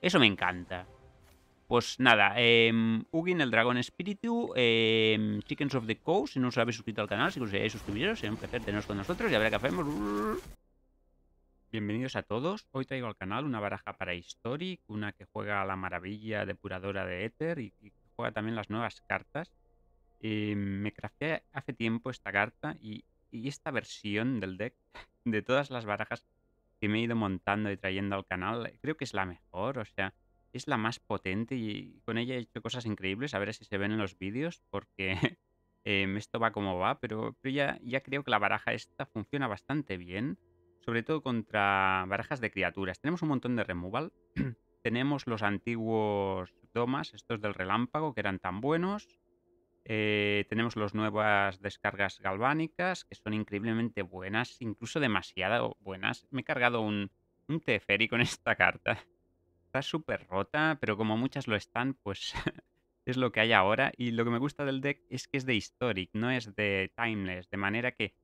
Eso me encanta. Pues nada, Hugin em, Ugin, el Dragon espíritu, em, Chickens of the Coast, si no os habéis suscrito al canal, si os habéis suscrito sería un placer teneros con nosotros y a ver qué hacemos. Bienvenidos a todos, hoy traigo al canal una baraja para Historic, una que juega a la maravilla depuradora de Ether y, juega también las nuevas cartas. Em, me crafté hace tiempo esta carta y esta versión del deck de todas las barajas que me he ido montando y trayendo al canal, eh, creo que es la mejor, o sea, es la más potente y con ella he hecho cosas increíbles, a ver si se ven en los vídeos, porque em, esto va como va, pero, pero ya, ya creo que la baraja esta funciona bastante bien, sobre todo contra barajas de criaturas. Tenemos un montón de removal, tenemos los antiguos domas, estos del relámpago, que eran tan buenos, eh, tenemos las nuevas descargas galvánicas, que son increíblemente buenas, incluso demasiado buenas. Me he cargado un, un Teferi con esta carta. Está súper rota, pero como muchas lo están, pues es lo que hay ahora. Y lo que me gusta del deck es que es de Historic, no es de Timeless. De manera que,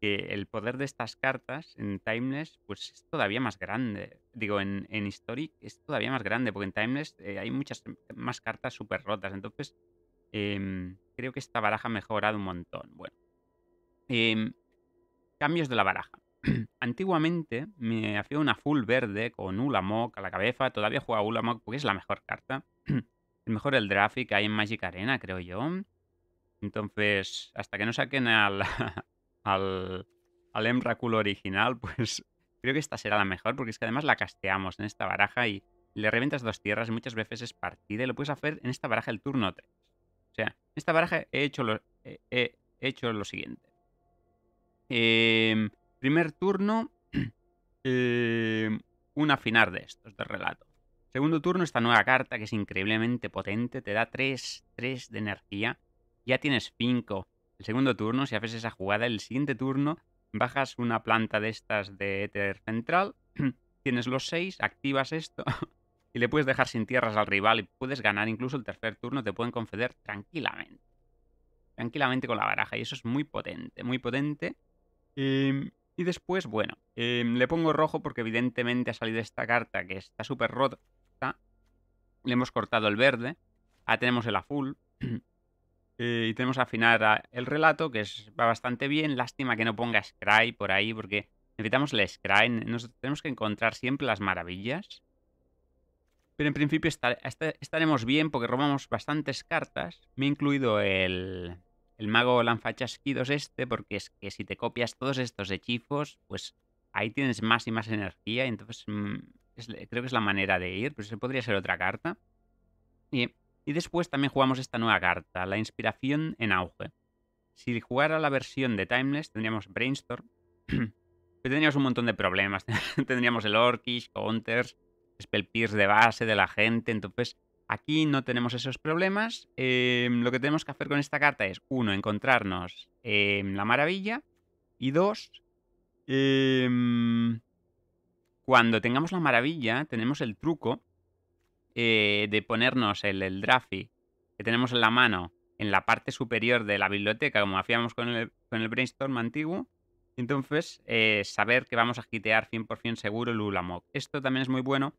el poder de estas cartas en Timeless pues es todavía más grande. Digo, en, en Historic es todavía más grande, porque en Timeless eh, hay muchas más cartas súper rotas. Entonces Em, creo que esta baraja ha mejorado un montón. Bueno. Em, cambios de la baraja. Antiguamente me hacía una full verde con Ulamog a la cabeza. Todavía juega Ulamog porque es la mejor carta. el mejor el draft que hay en Magic Arena, creo yo. Entonces, hasta que no saquen al, al, al Emrakul original, pues creo que esta será la mejor, porque es que además la casteamos en esta baraja y le reventas dos tierras, muchas veces es partida y lo puedes hacer en esta baraja el turno 3. O sea, en esta baraja he hecho lo, eh, he hecho lo siguiente. Em, primer turno, em, un afinar de estos, de relato. Segundo turno, esta nueva carta que es increíblemente potente, te da 3, 3 de energía, ya tienes 5. El segundo turno, si haces esa jugada, el siguiente turno bajas una planta de estas de éter Central, tienes los 6, activas esto y le puedes dejar sin tierras al rival y puedes ganar incluso el tercer turno, te pueden conceder tranquilamente. Tranquilamente con la baraja y eso es muy potente, muy potente. Em, y después, bueno, em, le pongo rojo porque evidentemente ha salido esta carta que está súper rota. Le hemos cortado el verde. Ahora tenemos el azul. Eh, y tenemos afinar el relato, que es, va bastante bien. Lástima que no ponga Scry por ahí porque necesitamos el Scry. tenemos que encontrar siempre las maravillas. Pero en principio estaremos bien porque robamos bastantes cartas. Me he incluido el, el mago Lanfachasquidos este, porque es que si te copias todos estos hechizos, pues ahí tienes más y más energía. Y entonces mm, creo que es la manera de ir, pero pues, se podría ser otra carta. Y, después también jugamos esta nueva carta, la inspiración en auge. Si jugara la versión de Timeless, tendríamos Brainstorm. pero tendríamos un montón de problemas. tendríamos el Orkish, Counters spell pierce de base de la gente. Entonces, aquí no tenemos esos problemas. Em, lo que tenemos que hacer con esta carta es, uno, encontrarnos la maravilla. Y dos, em, cuando tengamos la maravilla, tenemos el truco eh, de ponernos el, el que tenemos en la mano en la parte superior de la biblioteca, como hacíamos con el, con el brainstorm antiguo. Entonces, eh, saber que vamos a gitear 100% seguro el Ulamok. Esto también es muy bueno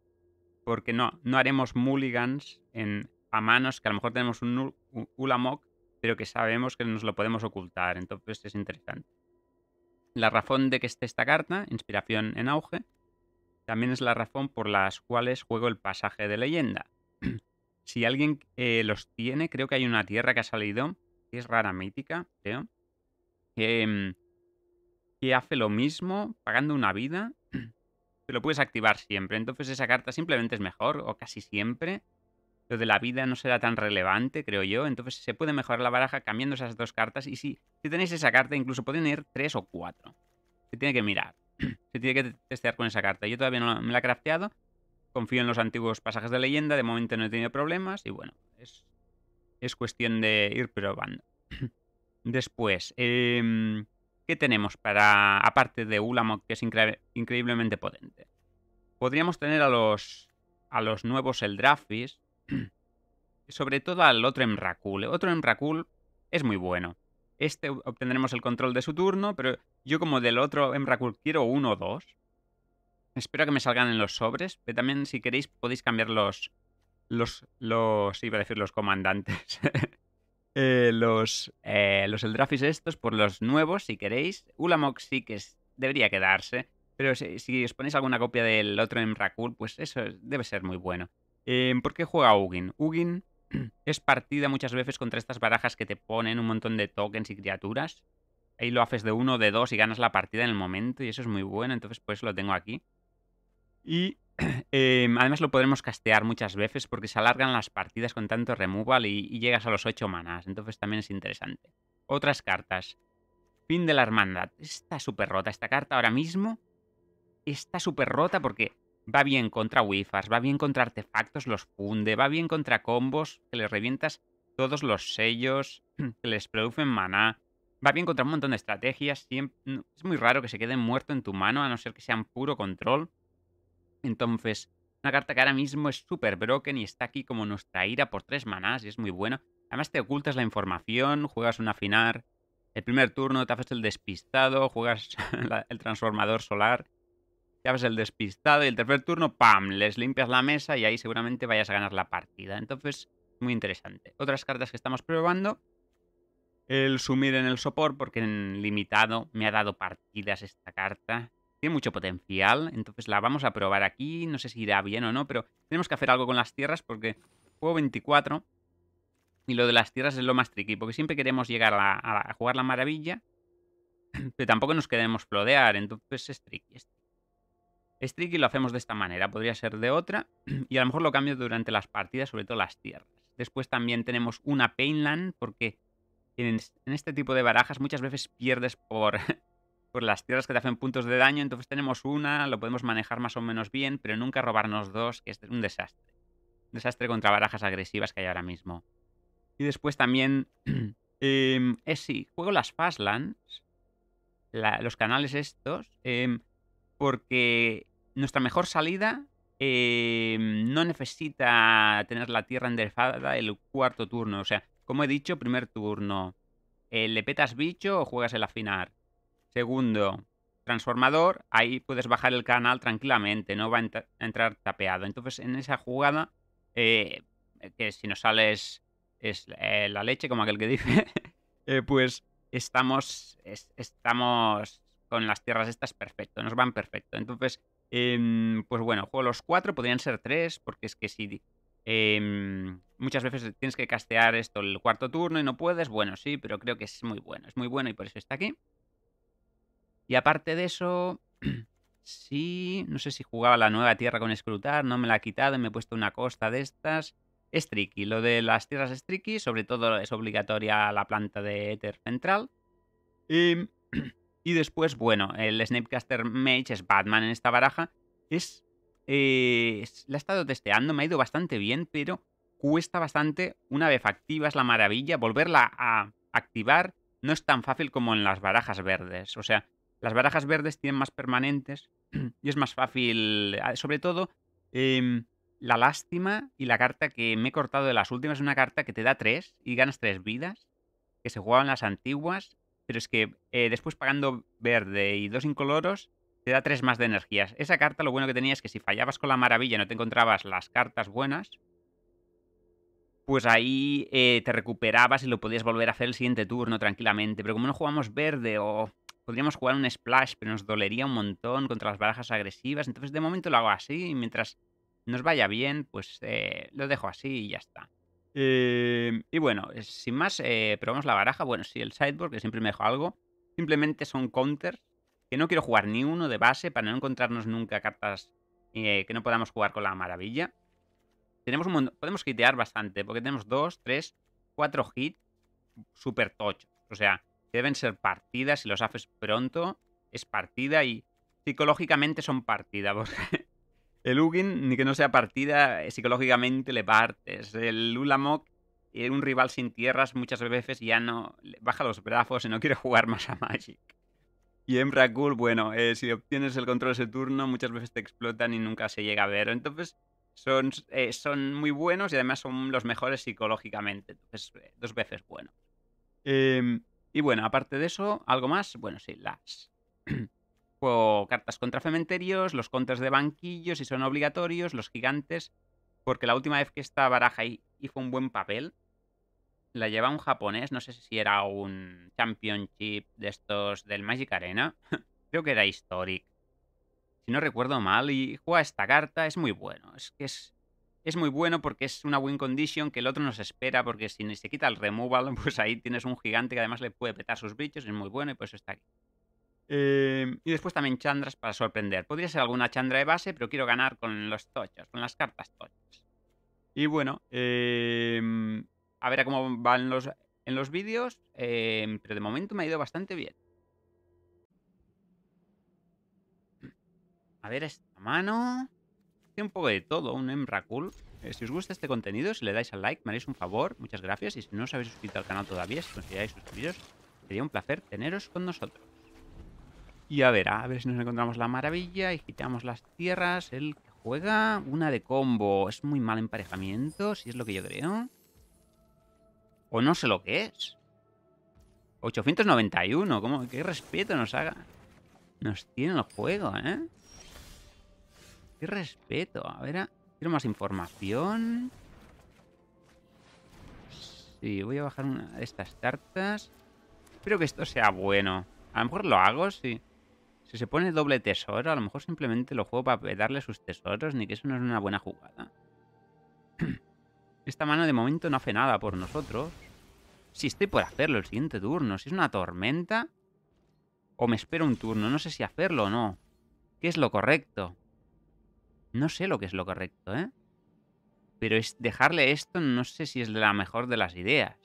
porque no, no haremos mulligans en, a manos que a lo mejor tenemos un Ulamog, pero que sabemos que nos lo podemos ocultar. Entonces es interesante. La razón de que esté esta carta, inspiración en auge, también es la razón por las cuales juego el pasaje de leyenda. si alguien eh, los tiene, creo que hay una tierra que ha salido, que es rara mítica, creo, que em, que hace lo mismo pagando una vida, te lo puedes activar siempre. Entonces esa carta simplemente es mejor, o casi siempre. Lo de la vida no será tan relevante, creo yo. Entonces se puede mejorar la baraja cambiando esas dos cartas. Y si, si tenéis esa carta, incluso pueden ir tres o cuatro. Se tiene que mirar. Se tiene que testear con esa carta. Yo todavía no me la he crafteado. Confío en los antiguos pasajes de leyenda. De momento no he tenido problemas. Y bueno, es, es cuestión de ir probando. Después, eh, ¿Qué tenemos para, aparte de Ulamog, que es increíblemente potente? Podríamos tener a los, a los nuevos Eldrafis, sobre todo al otro Emrakul. El otro Emrakul es muy bueno. Este obtendremos el control de su turno, pero yo como del otro Emrakul quiero uno o dos. Espero que me salgan en los sobres, pero también si queréis podéis cambiar los... Los, los, iba a decir los comandantes. Eh, los, eh, los Eldrafis estos por los nuevos, si queréis. Ulamog sí que debería quedarse, pero si, os ponéis alguna copia del otro en Rakul, pues eso debe ser muy bueno. Eh, ¿Por qué juega Ugin? Ugin es partida muchas veces contra estas barajas que te ponen un montón de tokens y criaturas. Ahí lo haces de uno o de dos y ganas la partida en el momento y eso es muy bueno, entonces pues lo tengo aquí. Y Em, además lo podremos castear muchas veces porque se alargan las partidas con tanto removal y, llegas a los 8 manas, entonces también es interesante. Otras cartas. Fin de la hermandad. Está súper rota esta carta ahora mismo. Está súper rota porque va bien contra wifars va bien contra artefactos, los funde, va bien contra combos, que les revientas todos los sellos, que les producen maná. Va bien contra un montón de estrategias. Es muy raro que se queden muerto en tu mano a no ser que sean puro control. Entonces, una carta que ahora mismo es súper broken y está aquí como nuestra ira por tres manás y es muy bueno. Además te ocultas la información, juegas un afinar, el primer turno te haces el despistado, juegas el transformador solar, te haces el despistado y el tercer turno, ¡pam!, les limpias la mesa y ahí seguramente vayas a ganar la partida. Entonces, muy interesante. Otras cartas que estamos probando, el sumir en el sopor, porque en limitado me ha dado partidas esta carta tiene mucho potencial, entonces la vamos a probar aquí, no sé si irá bien o no, pero tenemos que hacer algo con las tierras porque juego 24 y lo de las tierras es lo más tricky, porque siempre queremos llegar a, jugar la maravilla, pero tampoco nos queremos plodear, entonces es tricky. Es tricky. y lo hacemos de esta manera, podría ser de otra, y a lo mejor lo cambio durante las partidas, sobre todo las tierras. Después también tenemos una Painland, porque en este tipo de barajas muchas veces pierdes por por las tierras que te hacen puntos de daño, entonces tenemos una, lo podemos manejar más o menos bien, pero nunca robarnos dos, que es un desastre. Un desastre contra barajas agresivas que hay ahora mismo. Y después también, em, es sí, juego las Fastlands, los canales estos, em, porque nuestra mejor salida em, no necesita tener la tierra enderezada el cuarto turno. O sea, como he dicho, primer turno, eh, le petas bicho o juegas el afinar Segundo, transformador, ahí puedes bajar el canal tranquilamente, no va a, entrar tapeado. Entonces, en esa jugada, eh, que si nos sales es eh, la leche, como aquel que dice, eh, pues estamos, estamos con las tierras estas perfecto, nos van perfecto. Entonces, em, pues bueno, juego los cuatro, podrían ser tres, porque es que si em, muchas veces tienes que castear esto el cuarto turno y no puedes, bueno, sí, pero creo que es muy bueno, es muy bueno y por eso está aquí. Y aparte de eso, sí, no sé si jugaba la nueva tierra con escrutar, no me la ha quitado, y me he puesto una costa de estas. Es tricky. Lo de las tierras es tricky, sobre todo es obligatoria la planta de Ether Central. Y, después, bueno, el Snapecaster Mage es Batman en esta baraja. Eh, es, la he estado testeando, me ha ido bastante bien, pero cuesta bastante, una vez activa es la maravilla, volverla a activar no es tan fácil como en las barajas verdes. O sea, las barajas verdes tienen más permanentes y es más fácil. Sobre todo, em, la lástima y la carta que me he cortado de las últimas es una carta que te da tres y ganas tres vidas, que se jugaban las antiguas, pero es que eh, después pagando verde y dos incoloros te da tres más de energías. Esa carta lo bueno que tenía es que si fallabas con la maravilla y no te encontrabas las cartas buenas, pues ahí eh, te recuperabas y lo podías volver a hacer el siguiente turno tranquilamente. Pero como no jugamos verde o podríamos jugar un splash, pero nos dolería un montón contra las barajas agresivas. Entonces de momento lo hago así y mientras nos vaya bien, pues eh, lo dejo así y ya está. Eh, y bueno, sin más, eh, probamos la baraja. Bueno, sí, el sideboard, que siempre me dejo algo. Simplemente son counters, que no quiero jugar ni uno de base para no encontrarnos nunca cartas que no podamos jugar con la maravilla. Tenemos un podemos hitear bastante, porque tenemos dos, tres, cuatro hits super tocho, O sea, deben ser partidas, si los haces pronto, es partida y psicológicamente son partida, el Ugin, ni que no sea partida, eh, psicológicamente le partes. El Ulamok, eh, un rival sin tierras, muchas veces ya no baja los brazos y no quiere jugar más a Magic. Y en bueno, eh, si obtienes el control de ese turno, muchas veces te explotan y nunca se llega a ver. Entonces, son, son muy buenos y además son los mejores psicológicamente. Entonces, dos veces bueno. Em, y bueno, aparte de eso, algo más. Bueno, sí, las. Juego cartas contra cementerios, los contras de banquillos, si son obligatorios, los gigantes. Porque la última vez que esta baraja hizo un buen papel, la lleva un japonés, no sé si era un championship de estos del Magic Arena. Creo que era Historic. Si no recuerdo mal, y juega esta carta, es muy bueno. Es que es es muy bueno porque es una win condition que el otro nos espera, porque si ni se quita el removal, pues ahí tienes un gigante que además le puede petar sus bichos, es muy bueno y pues está aquí. Eh, y después también chandras para sorprender. Podría ser alguna chandra de base, pero quiero ganar con los tochos, con las cartas tochas. Y bueno, eh, a ver cómo van los, en los vídeos, eh, pero de momento me ha ido bastante bien. A ver esta mano un poco de todo, un Emrakul. Eh, si os gusta este contenido, si le dais al like, me haréis un favor, muchas gracias. Y si no os habéis suscrito al canal todavía, si consideráis suscribiros, sería un placer teneros con nosotros. Y a ver, a ver si nos encontramos la maravilla y quitamos las tierras. El que juega una de combo es muy mal emparejamiento, si es lo que yo creo. O no sé lo que es. 891, ¿cómo? ¿Qué respeto nos haga? Nos tiene el juego, ¿eh? respeto. A ver, ah, quiero más información. Sí, voy a bajar una de estas tartas. Espero que esto sea bueno. A lo mejor lo hago, Si Si se pone doble tesoro, a lo mejor simplemente lo juego para darle sus tesoros, ni que eso no es una buena jugada. Esta mano de momento no hace nada por nosotros. Si estoy por hacerlo el siguiente turno, si es una tormenta... O me espero un turno, no sé si hacerlo o no. ¿Qué es lo correcto? No sé lo que es lo correcto, ¿eh? Pero es dejarle esto no sé si es la mejor de las ideas.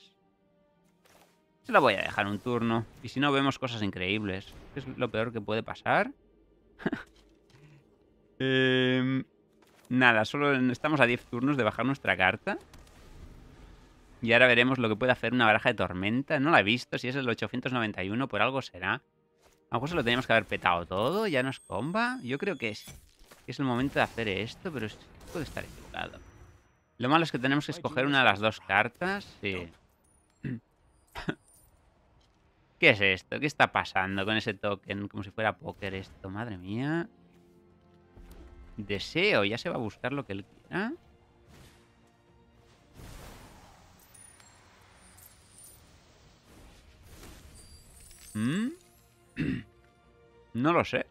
Se la voy a dejar un turno. Y si no, vemos cosas increíbles. ¿Qué es lo peor que puede pasar? Em, nada, solo estamos a 10 turnos de bajar nuestra carta. Y ahora veremos lo que puede hacer una baraja de tormenta. No la he visto, si es el 891 por algo será. A lo mejor se lo teníamos que haber petado todo, ya nos comba. Yo creo que es el momento de hacer esto, pero este puede estar equivocado. Lo malo es que tenemos que escoger una de las dos cartas. Sí. ¿Qué es esto? ¿Qué está pasando con ese token? Como si fuera póker esto, madre mía. Deseo, ya se va a buscar lo que él quiera. ¿Mm? No lo sé.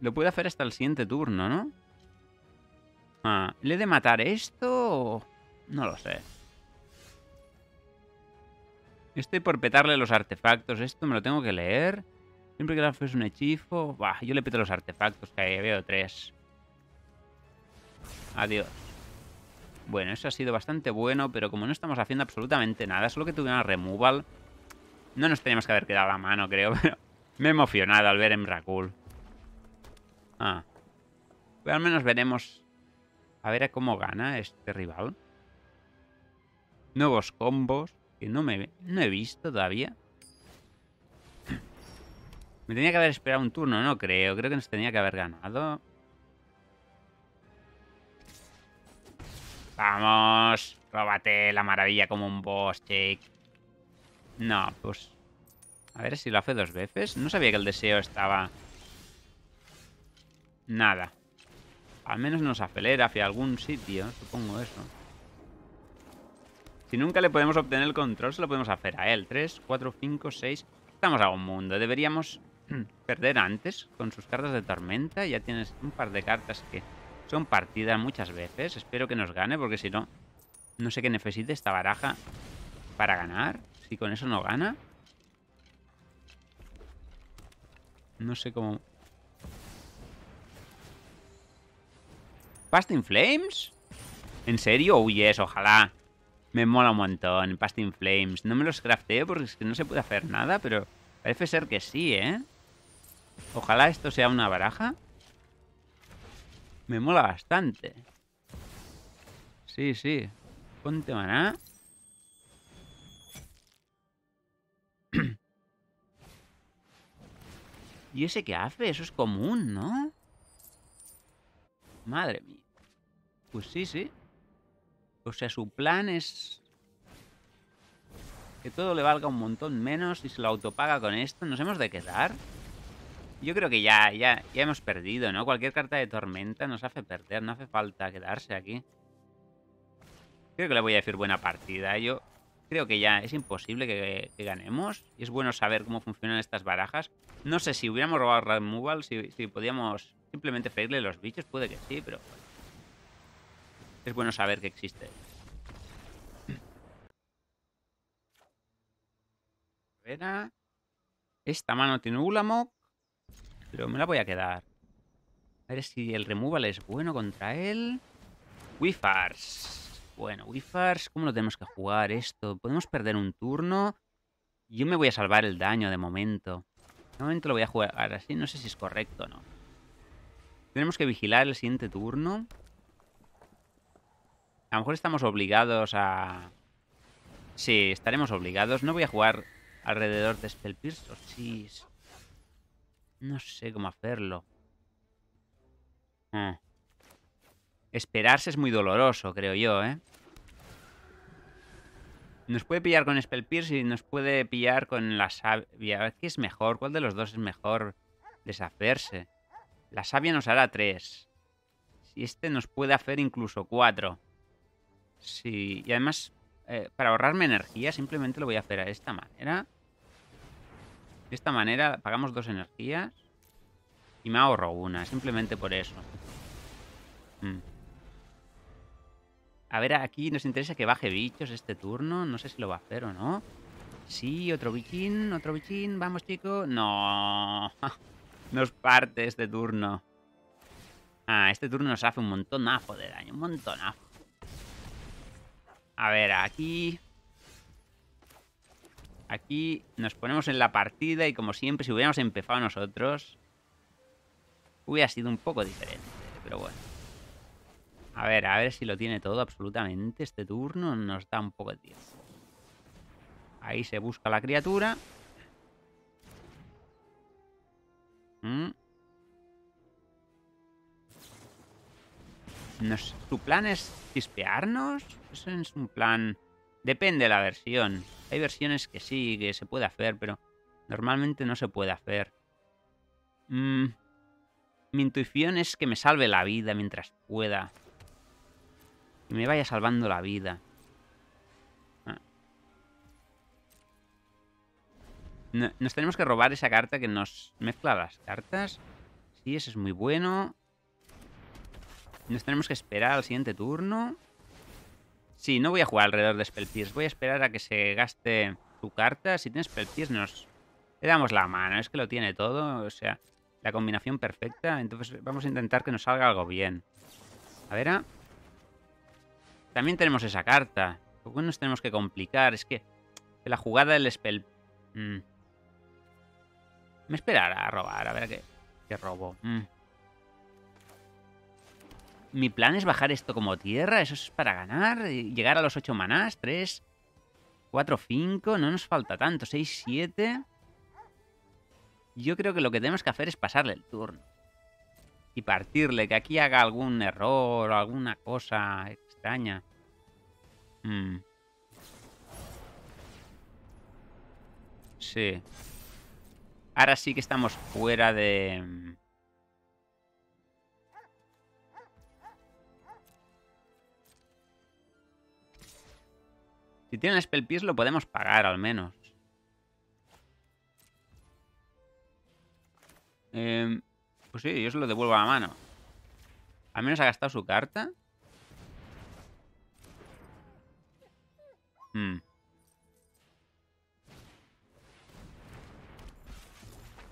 Lo puede hacer hasta el siguiente turno, ¿no? Ah, ¿Le he de matar esto? No lo sé. Estoy por petarle los artefactos. Esto me lo tengo que leer. Siempre que la es un hechizo... Bah, yo le peto los artefactos, que veo tres. Adiós. Bueno, eso ha sido bastante bueno, pero como no estamos haciendo absolutamente nada, solo que tuve una removal, no nos teníamos que haber quedado la mano, creo, pero me he emocionado al ver en Emrakul. Ah. Pues al menos veremos. A ver a cómo gana este rival. Nuevos combos que no, me, no he visto todavía. me tenía que haber esperado un turno, no creo. Creo que nos tenía que haber ganado. ¡Vamos! Róbate la maravilla como un boss, Jake. No, pues... A ver si lo hace dos veces. No sabía que el deseo estaba... Nada. Al menos nos acelera hacia algún sitio, supongo eso. Si nunca le podemos obtener el control, se lo podemos hacer a él. 3, 4, 5, 6... Estamos a un mundo. Deberíamos perder antes con sus cartas de tormenta. Ya tienes un par de cartas que son partidas muchas veces. Espero que nos gane, porque si no... No sé qué necesite esta baraja para ganar. Si con eso no gana... No sé cómo... ¿Pasting Flames? ¿En serio? Uy, ojalá. Me mola un montón, Past in Flames. No me los crafteo porque es que no se puede hacer nada, pero parece ser que sí, ¿eh? Ojalá esto sea una baraja. Me mola bastante. Sí, sí. Ponte maná. ¿Y ese qué hace? Eso es común, ¿no? Madre mía. Pues sí, sí. O sea, su plan es... Que todo le valga un montón menos y se lo autopaga con esto. ¿Nos hemos de quedar? Yo creo que ya, ya, ya hemos perdido, ¿no? Cualquier carta de tormenta nos hace perder. No hace falta quedarse aquí. Creo que le voy a decir buena partida. Yo creo que ya es imposible que, ganemos. Y es bueno saber cómo funcionan estas barajas. No sé si hubiéramos robado removal, si, si podíamos Simplemente pedirle los bichos puede que sí, pero... Es bueno saber que existe. Ah. Esta mano tiene Ulamok. Pero me la voy a quedar. A ver si el removal es bueno contra él. Wifars. Bueno, Wifars, ¿cómo lo tenemos que jugar esto? Podemos perder un turno. Yo me voy a salvar el daño de momento. De momento lo voy a jugar así. No sé si es correcto o no. Tenemos que vigilar el siguiente turno. A lo mejor estamos obligados a... Sí, estaremos obligados. No voy a jugar alrededor de Spell Sí. No sé cómo hacerlo. Ah. Esperarse es muy doloroso, creo yo, ¿eh? Nos puede pillar con Spellpierce y nos puede pillar con la sabia. ¿Qué es mejor? ¿Cuál de los dos es mejor deshacerse? La savia nos hará tres. Si este nos puede hacer incluso cuatro. Sí, y además, eh, para ahorrarme energía, simplemente lo voy a hacer de esta manera. De esta manera, pagamos dos energías. Y me ahorro una, simplemente por eso. Mm. A ver, aquí nos interesa que baje bichos este turno. No sé si lo va a hacer o no. Sí, otro bichín, otro bichín. Vamos, chico. No. Nos parte este turno. Ah, este turno nos hace un montonazo de daño. Un montonazo. A ver, aquí... Aquí nos ponemos en la partida y como siempre, si hubiéramos empezado nosotros, hubiera sido un poco diferente, pero bueno. A ver, a ver si lo tiene todo absolutamente. Este turno nos da un poco de tiempo. Ahí se busca la criatura. Mm. ¿Tu plan es chispearnos? Eso es un plan... Depende de la versión. Hay versiones que sí, que se puede hacer, pero normalmente no se puede hacer. Mm. Mi intuición es que me salve la vida mientras pueda. y me vaya salvando la vida. nos tenemos que robar esa carta que nos mezcla las cartas. Sí, eso es muy bueno. Nos tenemos que esperar al siguiente turno. Sí, no voy a jugar alrededor de Spell Voy a esperar a que se gaste tu carta. Si tienes Spell nos... Le damos la mano. Es que lo tiene todo. O sea, la combinación perfecta. Entonces vamos a intentar que nos salga algo bien. A ver, ah. También tenemos esa carta. qué nos tenemos que complicar. Es que la jugada del Spell... Mm, me esperará a robar, a ver qué, qué robo. Mm. Mi plan es bajar esto como tierra, eso es para ganar. Llegar a los 8 manás, 3, 4, 5, no nos falta tanto, 6, 7. Yo creo que lo que tenemos que hacer es pasarle el turno. Y partirle, que aquí haga algún error o alguna cosa extraña. Mm. Sí. Ahora sí que estamos fuera de... Mm. Si tienen Spell Piece lo podemos pagar al menos. Em, pues sí, yo se lo devuelvo a la mano. Al menos ha gastado su carta. Hmm.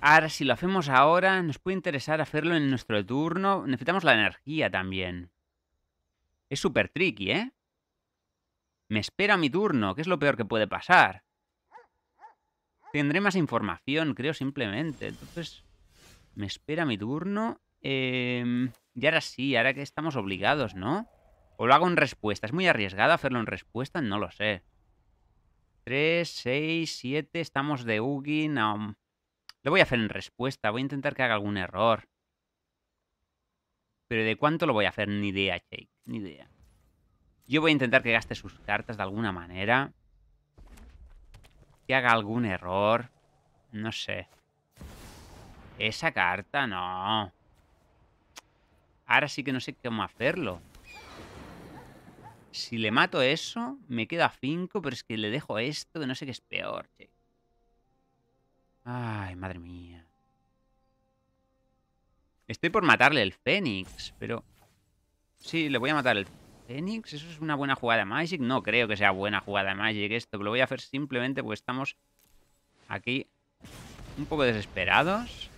Ahora, si lo hacemos ahora, nos puede interesar hacerlo en nuestro turno. Necesitamos la energía también. Es súper tricky, ¿eh? Me espera mi turno, que es lo peor que puede pasar. Tendré más información, creo, simplemente. Entonces, me espera mi turno. Em, y ahora sí, ahora que estamos obligados, ¿no? O lo hago en respuesta. Es muy arriesgado hacerlo en respuesta, no lo sé. 3, 6, 7, estamos de Ugin um, lo voy a hacer en respuesta, voy a intentar que haga algún error. Pero de cuánto lo voy a hacer, ni idea, Jake, ni idea. Yo voy a intentar que gaste sus cartas de alguna manera. Que haga algún error. No sé. Esa carta, no. Ahora sí que no sé cómo hacerlo. Si le mato eso, me queda 5, pero es que le dejo esto, que no sé qué es peor, Jake. Ay, madre mía. Estoy por matarle el Fénix, pero... Sí, le voy a matar el Fénix. Eso es una buena jugada Magic. No creo que sea buena jugada Magic esto. Lo voy a hacer simplemente porque estamos aquí un poco desesperados.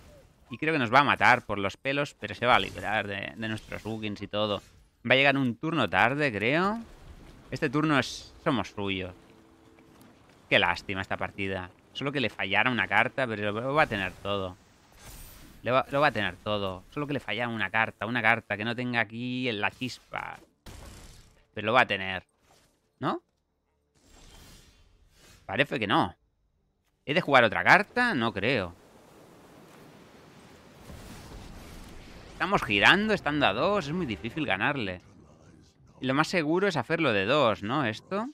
Y creo que nos va a matar por los pelos, pero se va a liberar de, nuestros bookings y todo. Va a llegar un turno tarde, creo. Este turno es... somos suyos. Qué lástima esta partida. Solo que le fallara una carta, pero lo va a tener todo. Lo va, a tener todo. Solo que le fallara una carta, una carta que no tenga aquí en la chispa. Pero lo va a tener. ¿No? Parece que no. ¿He de jugar otra carta? No creo. Estamos girando, estando a dos. Es muy difícil ganarle. Y lo más seguro es hacerlo de dos, ¿no? Esto...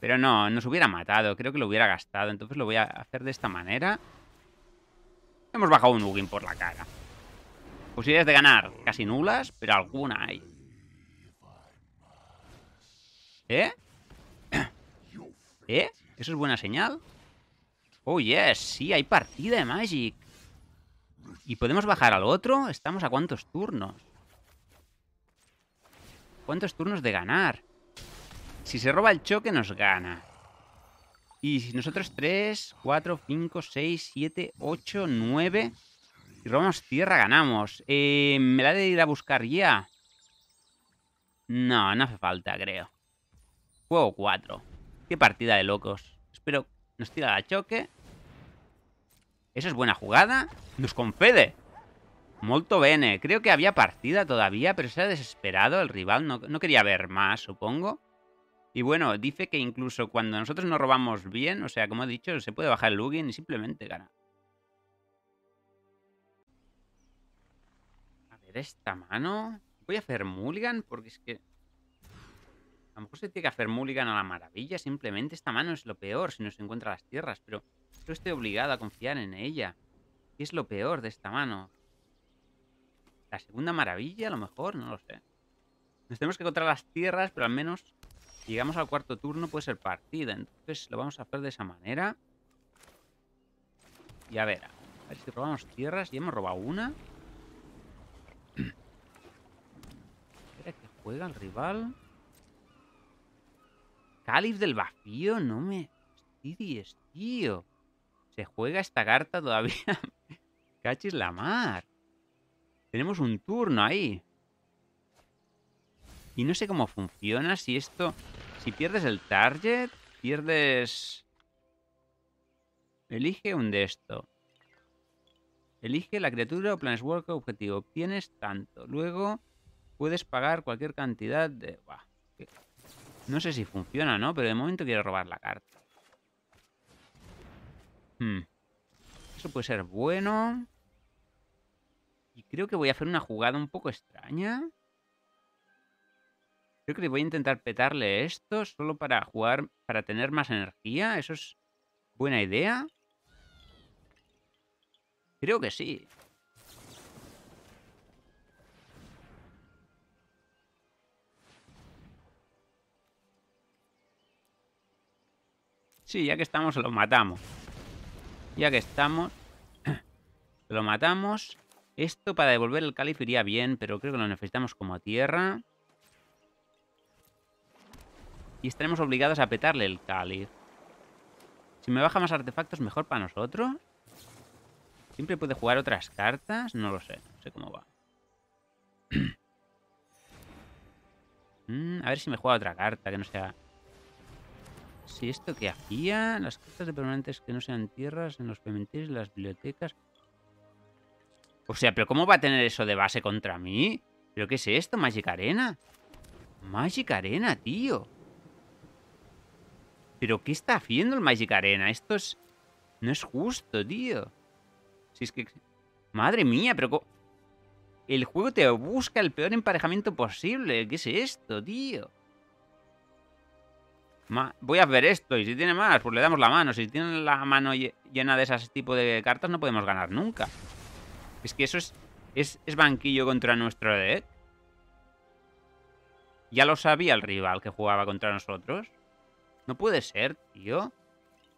Pero no, nos hubiera matado. Creo que lo hubiera gastado. Entonces lo voy a hacer de esta manera. Hemos bajado un Ugin por la cara. Posibilidades de ganar casi nulas, pero alguna hay. ¿Eh? ¿Eh? ¿Eso es buena señal? Oh, yes. Sí, hay partida de Magic. ¿Y podemos bajar al otro? ¿Estamos a cuántos turnos? ¿Cuántos turnos de ganar? Si se roba el choque, nos gana. Y si nosotros 3, 4, 5, 6, 7, 8, 9. Y robamos tierra, ganamos. Eh, ¿Me la de ir a buscar ya? No, no hace falta, creo. Juego 4. Qué partida de locos. Espero nos tira la choque. Eso es buena jugada. Nos confede! Molto bene. Creo que había partida todavía, pero se ha desesperado el rival. no quería ver más, supongo. Y bueno, dice que incluso cuando nosotros no robamos bien, o sea, como he dicho, se puede bajar el login y simplemente gana. A ver, esta mano... Voy a hacer mulligan porque es que... A lo mejor se tiene que hacer mulligan a la maravilla. Simplemente esta mano es lo peor si no se encuentra las tierras. Pero yo estoy obligado a confiar en ella. ¿Qué es lo peor de esta mano? ¿La segunda maravilla a lo mejor? No lo sé. Nos tenemos que encontrar las tierras, pero al menos llegamos al cuarto turno puede ser partida. Entonces lo vamos a hacer de esa manera. Y a ver, a ver si robamos tierras. Ya hemos robado una. Espera que juega el rival. Cáliz del vacío, no me fastidies, tío. Se juega esta carta todavía. Cachis la mar. Tenemos un turno ahí. Y no sé cómo funciona, si esto... Si pierdes el target, pierdes... Elige un de esto. Elige la criatura o planes planeswalker objetivo. Obtienes tanto. Luego puedes pagar cualquier cantidad de... No sé si funciona, ¿no? Pero de momento quiero robar la carta. Hmm. Eso puede ser bueno. Y creo que voy a hacer una jugada un poco extraña. Creo que voy a intentar petarle esto solo para jugar, para tener más energía. Eso es buena idea. Creo que sí. Sí, ya que estamos, lo matamos. Ya que estamos, lo matamos. Esto para devolver el calif iría bien, pero creo que lo necesitamos como tierra y estaremos obligados a petarle el cáliz. Si me baja más artefactos, mejor para nosotros. Siempre puede jugar otras cartas. No lo sé. No sé cómo va. Mm, a ver si me juega otra carta que no sea... Si esto que hacía... Las cartas de permanentes que no sean tierras en los cementerios, las bibliotecas... O sea, ¿pero cómo va a tener eso de base contra mí? ¿Pero qué es esto? ¿Magic Arena? Magic Arena, tío. ¿Pero qué está haciendo el Magic Arena? Esto es... No es justo, tío. Si es que... Madre mía, pero... El juego te busca el peor emparejamiento posible. ¿Qué es esto, tío? Ma... Voy a ver esto. Y si tiene más, pues le damos la mano. Si tiene la mano llena de ese tipo de cartas, no podemos ganar nunca. Es que eso es... Es, es banquillo contra nuestro deck. Ya lo sabía el rival que jugaba contra nosotros. No puede ser, tío.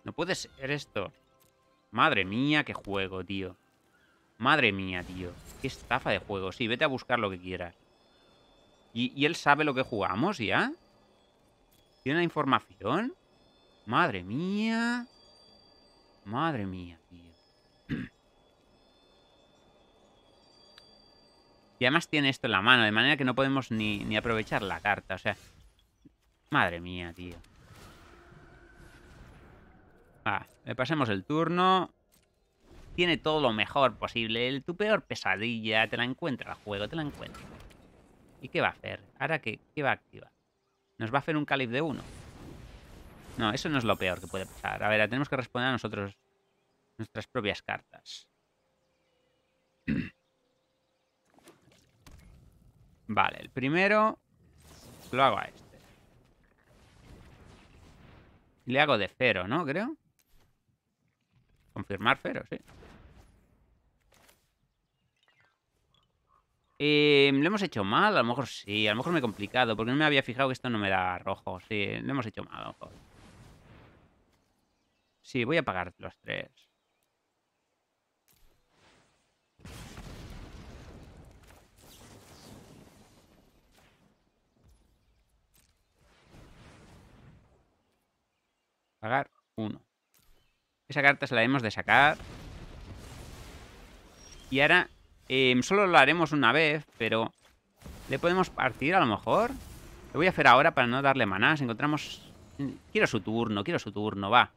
No puede ser esto. Madre mía, qué juego, tío. Madre mía, tío. Qué estafa de juego. Sí, vete a buscar lo que quieras. ¿Y, él sabe lo que jugamos ya? ¿Tiene la información? Madre mía. Madre mía, tío. Y además tiene esto en la mano, de manera que no podemos ni aprovechar la carta. O sea... Madre mía, tío. Ah, le pasemos el turno. Tiene todo lo mejor posible. Tu peor pesadilla. Te la encuentra el juego, te la encuentra. ¿Y qué va a hacer? ¿Ahora qué, qué va a activar? Nos va a hacer un cáliz de uno. No, eso no es lo peor que puede pasar. A ver, tenemos que responder a nosotros nuestras propias cartas. Vale, el primero lo hago a este. Le hago de cero, ¿no? Creo. Confirmar cero, sí. Eh, ¿Lo hemos hecho mal? A lo mejor sí, a lo mejor me he complicado, porque no me había fijado que esto no me da rojo. Sí, lo hemos hecho mal, a Sí, voy a pagar los tres. Pagar uno. Esa carta se la hemos de sacar. Y ahora em, solo lo haremos una vez, pero... ¿Le podemos partir a lo mejor? Lo voy a hacer ahora para no darle manás. Encontramos... Mm, quiero su turno, quiero su turno, va.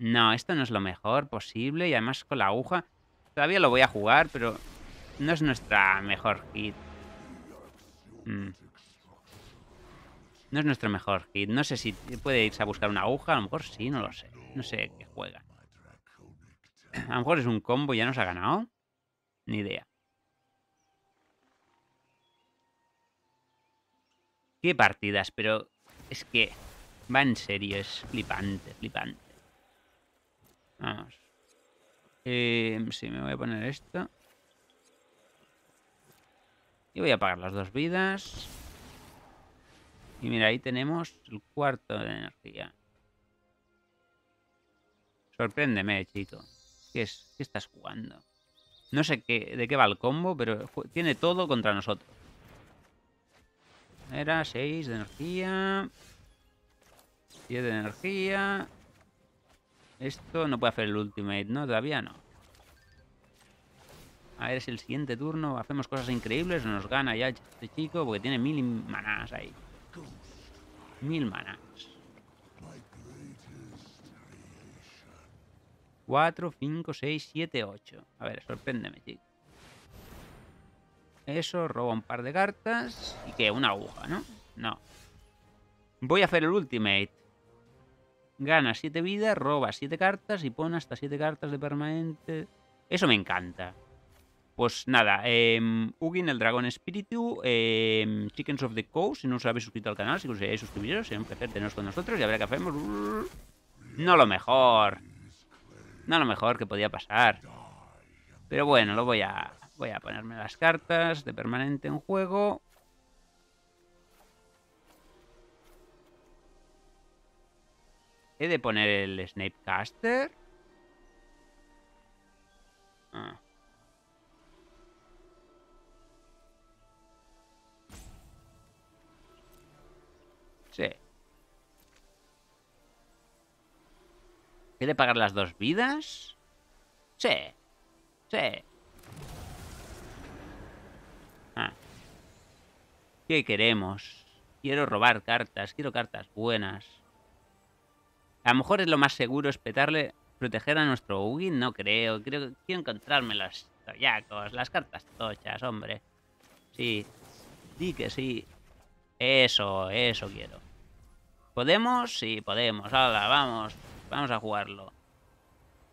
No, esto no es lo mejor posible. Y además con la aguja... Todavía lo voy a jugar, pero... No es nuestra mejor hit. Mm. No es nuestro mejor hit. No sé si puede irse a buscar una aguja. A lo mejor sí, no lo sé. No sé qué juega. A lo mejor es un combo y ya nos ha ganado. Ni idea. Qué partidas, pero es que va en serio. Es flipante, flipante. Vamos. Eh, sí, me voy a poner esto. Y voy a pagar las dos vidas. Y mira, ahí tenemos el cuarto de energía. Sorpréndeme, Chito. ¿Qué, estás jugando? No sé de qué va el combo, pero tiene todo contra nosotros. Era 6 de energía. 10 de energía. Esto no puede hacer el ultimate, ¿no? Todavía no. A ver si el siguiente turno hacemos cosas increíbles nos gana ya este chico porque tiene mil manadas ahí mil manas. 4, 5, 6, 7, 8. A ver, sorpréndeme, chico. Eso, roba un par de cartas. ¿Y qué? Una aguja, ¿no? No. Voy a hacer el ultimate. Gana 7 vidas, roba 7 cartas y pone hasta 7 cartas de permanente. Eso me encanta. Pues nada, em, Ugin, el dragón espíritu, em, Chickens of the Coast, si no os habéis suscrito al canal, si os habéis suscribido, sería un placer teneros con nosotros y a ver qué hacemos. No lo mejor. No lo mejor que podía pasar. Pero bueno, lo voy a... Voy a ponerme las cartas de permanente en juego. He de poner el Snapecaster. Ah. ¿Quiere pagar las dos vidas? Sí. Sí. Ah. ¿Qué queremos? Quiero robar cartas. Quiero cartas buenas. A lo mejor es lo más seguro es petarle... Proteger a nuestro Ugin, no creo. creo. Quiero encontrarme los toyacos, las cartas tochas, hombre. Sí. Di que sí. Eso, eso quiero. ¿Podemos? Sí, podemos. ¡Hala, vamos! Vamos a jugarlo.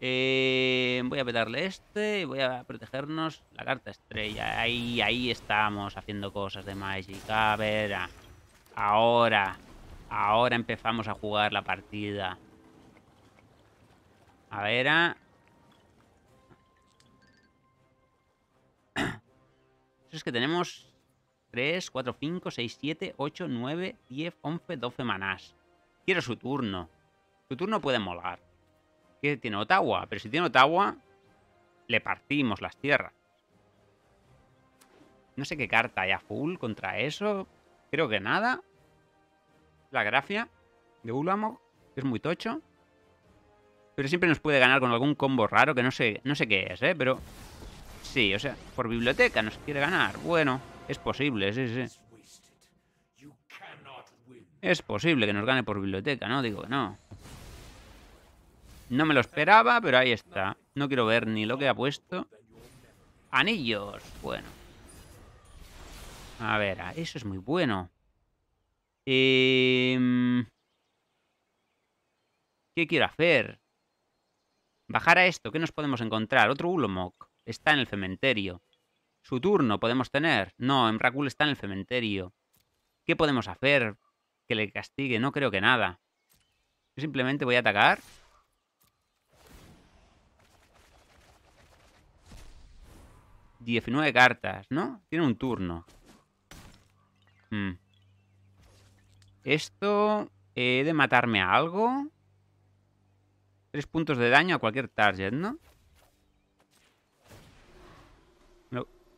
Eh, voy a petarle este y voy a protegernos la carta estrella. Ahí, ahí estamos haciendo cosas de Magic. A ver, ahora, ahora empezamos a jugar la partida. A ver, es que tenemos 3, 4, 5, 6, 7, 8, 9, 10, 11, 12 manás. Quiero su turno. Su turno puede molar. Que tiene Ottawa, pero si tiene Ottawa, le partimos las tierras. No sé qué carta hay a full contra eso. Creo que nada. La grafia de Ulamog, es muy tocho. Pero siempre nos puede ganar con algún combo raro que no sé, no sé qué es, ¿eh? Pero sí, o sea, por biblioteca nos quiere ganar. Bueno, es posible, sí, sí. Es posible que nos gane por biblioteca, ¿no? Digo que no. No me lo esperaba, pero ahí está. No quiero ver ni lo que ha puesto. ¡Anillos! Bueno. A ver, ah, eso es muy bueno. Em, ¿Qué quiero hacer? Bajar a esto. ¿Qué nos podemos encontrar? Otro Ulomok. Está en el cementerio. Su turno podemos tener. No, Emrakul está en el cementerio. ¿Qué podemos hacer que le castigue? No creo que nada. Yo simplemente voy a atacar. ...19 cartas, ¿no? Tiene un turno. Hmm. Esto... Eh, ¿He de matarme a algo? Tres puntos de daño a cualquier target, ¿no?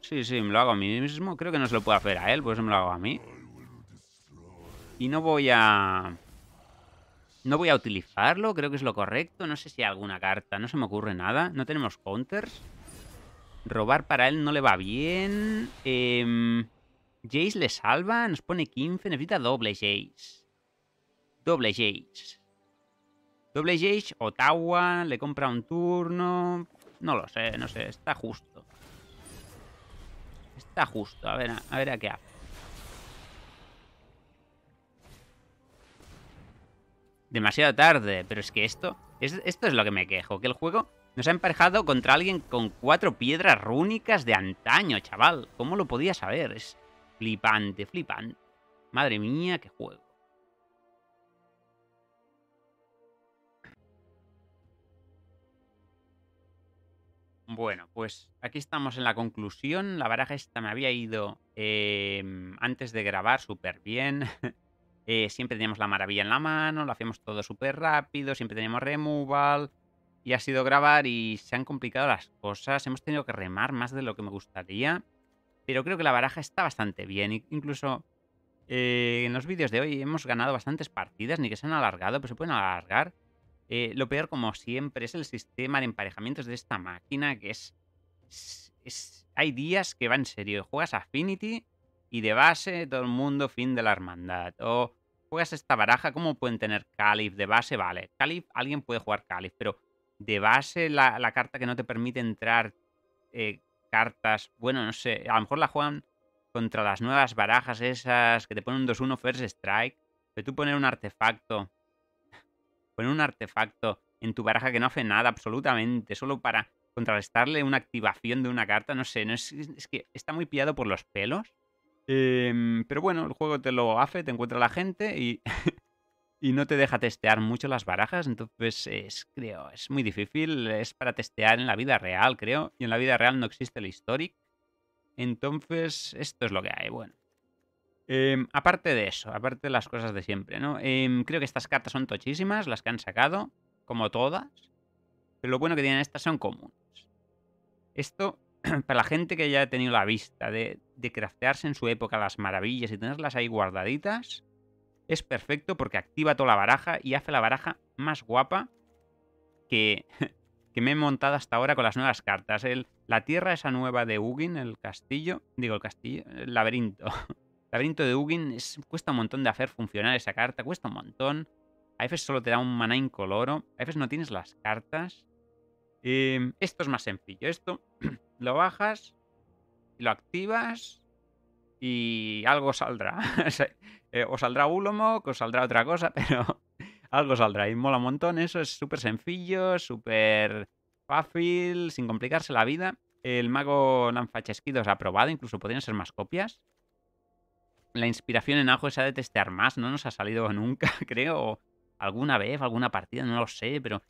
Sí, sí, me lo hago a mí mismo. Creo que no se lo puedo hacer a él, por eso me lo hago a mí. Y no voy a... No voy a utilizarlo, creo que es lo correcto. No sé si hay alguna carta, no se me ocurre nada. No tenemos counters. Robar para él no le va bien. Em, Jace le salva, nos pone 15, necesita doble Jace. Doble Jace. Doble Jace, Ottawa, le compra un turno... No lo sé, no sé, está justo. Está justo. A ver a, ver a qué hace. Demasiado tarde. Pero es que esto... esto es lo que me quejo. Que el juego nos ha emparejado contra alguien con cuatro piedras rúnicas de antaño, chaval. ¿Cómo lo podía saber? Es flipante, flipante. Madre mía, qué juego. Bueno, pues aquí estamos en la conclusión. La baraja esta me había ido em, antes de grabar súper bien. Eh, siempre teníamos la maravilla en la mano, lo hacíamos todo súper rápido, siempre teníamos removal. Y ha sido grabar y se han complicado las cosas. Hemos tenido que remar más de lo que me gustaría. Pero creo que la baraja está bastante bien. Incluso eh, en los vídeos de hoy hemos ganado bastantes partidas, ni que se han alargado, pero se pueden alargar. Eh, lo peor, como siempre, es el sistema de emparejamientos de esta máquina que es, Hay días que va en serio. Juegas Affinity y de base todo el mundo fin de la hermandad. O juegas esta baraja, ¿cómo pueden tener Caliph? De base, vale. Caliph, alguien puede jugar Caliph, pero de base la, carta que no te permite entrar eh, cartas... Bueno, no sé, a lo mejor la juegan contra las nuevas barajas esas que te ponen un 2-1 First Strike. Pero tú poner un artefacto poner un artefacto en tu baraja que no hace nada absolutamente, solo para contrarrestarle una activación de una carta, no sé, es, que está muy pillado por los pelos. Em, pero bueno, el juego te lo hace, te encuentra la gente y, no te deja testear mucho las barajas, entonces es, creo, es muy difícil, es para testear en la vida real, creo, y en la vida real no existe el historic. Entonces, esto es lo que hay, bueno. Em, aparte de eso, aparte de las cosas de siempre, ¿no? Em, creo que estas cartas son tochísimas, las que han sacado, como todas. Pero lo bueno que tienen estas son comunes. Esto, para la gente que ya ha tenido la vista de, de craftearse en su época las maravillas y tenerlas ahí guardaditas, es perfecto porque activa toda la baraja y hace la baraja más guapa que, que me he montado hasta ahora con las nuevas cartas. la tierra esa nueva de Ugin, el castillo, digo el castillo, el laberinto. Laberinto de Ugin cuesta un montón de hacer funcionar esa carta, cuesta un montón. A veces solo te da un maná incoloro, a veces no tienes las cartas. Em, esto es más sencillo, esto lo bajas, lo activas y algo saldrá. Eh, o saldrá Ulomok, o saldrá otra cosa, pero algo saldrá. Y mola un montón, eso es súper sencillo, súper fácil, sin complicarse la vida. El mago os ha probado, incluso podrían ser más copias la inspiración en Ajo esa de testear más no nos ha salido nunca, creo. Alguna vez, alguna partida, no lo sé, pero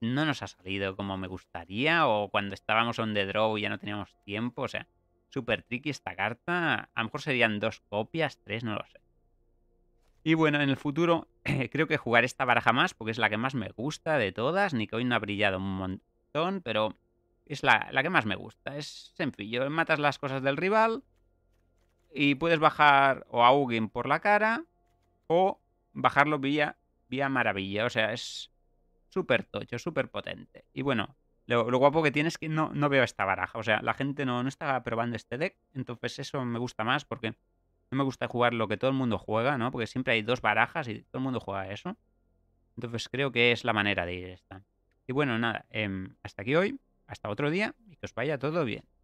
no nos ha salido como me gustaría. O cuando estábamos on the draw y ya no teníamos tiempo. O sea, súper tricky esta carta. A lo mejor serían dos copias, tres, no lo sé. Y bueno, en el futuro creo que jugar esta baraja más porque es la que más me gusta de todas. Ni no ha brillado un montón, pero es la, la que más me gusta. Es sencillo, matas las cosas del rival y puedes bajar o a Augen por la cara o bajarlo vía, vía maravilla. O sea, es súper tocho, súper potente. Y bueno, lo, guapo que tiene es que no, no veo esta baraja. O sea, la gente no, no está probando este deck. Entonces eso me gusta más porque no me gusta jugar lo que todo el mundo juega, ¿no? Porque siempre hay dos barajas y todo el mundo juega eso. Entonces creo que es la manera de ir esta. Y bueno, nada, em, hasta aquí hoy, hasta otro día y que os vaya todo bien.